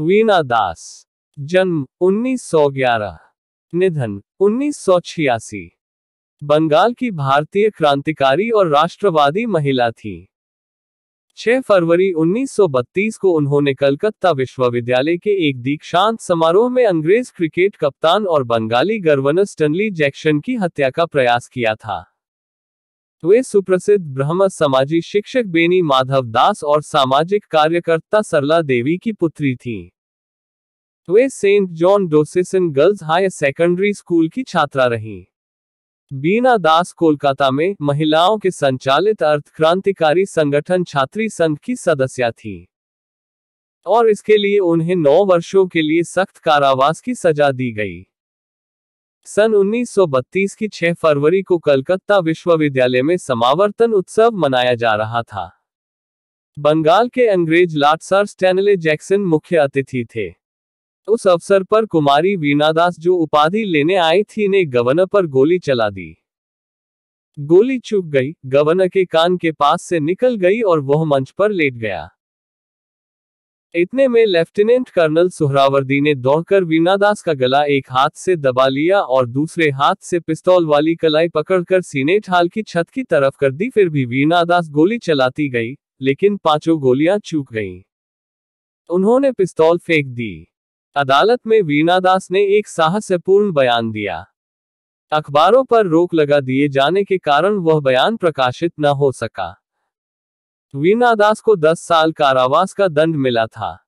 वीणा दास जन्म 1911 निधन उन्नीस बंगाल की भारतीय क्रांतिकारी और राष्ट्रवादी महिला थी 6 फरवरी 1932 को उन्होंने कलकत्ता विश्वविद्यालय के एक दीक्षांत समारोह में अंग्रेज क्रिकेट कप्तान और बंगाली गवर्नर स्टनली जैक्शन की हत्या का प्रयास किया था हुए सुप्रसिद्ध ब्रह्म समाजी शिक्षक बेनी माधव दास और सामाजिक कार्यकर्ता सरला देवी की पुत्री थी वे Saint John Diocesan Girls High Secondary School की छात्रा रही बीना दास कोलकाता में महिलाओं के संचालित अर्थ क्रांतिकारी संगठन छात्री संघ की सदस्य थी और इसके लिए उन्हें नौ वर्षों के लिए सख्त कारावास की सजा दी गई सन 1932 की 6 फरवरी को कलकत्ता विश्वविद्यालय में समावर्तन उत्सव मनाया जा रहा था बंगाल के अंग्रेज लाटसर स्टैनले जैक्सन मुख्य अतिथि थे उस अवसर पर कुमारी वीणादास जो उपाधि लेने आई थी ने गवर्नर पर गोली चला दी गोली चुक गई गवर्नर के कान के पास से निकल गई और वह मंच पर लेट गया इतने में लेफ्टिनेंट कर्नल सुहरावर्दी ने दौड़कर वीणादास का गला एक हाथ से दबा लिया और दूसरे हाथ से पिस्तौल वाली कलाई पकड़कर सीने ठाल की छत की तरफ कर दी फिर भी वीणादास गोली चलाती गई लेकिन पांचों गोलियां चूक गईं। उन्होंने पिस्तौल फेंक दी अदालत में वीणादास ने एक साहस्यपूर्ण बयान दिया अखबारों पर रोक लगा दिए जाने के कारण वह बयान प्रकाशित न हो सका वीणा दास को 10 साल कारावास का दंड मिला था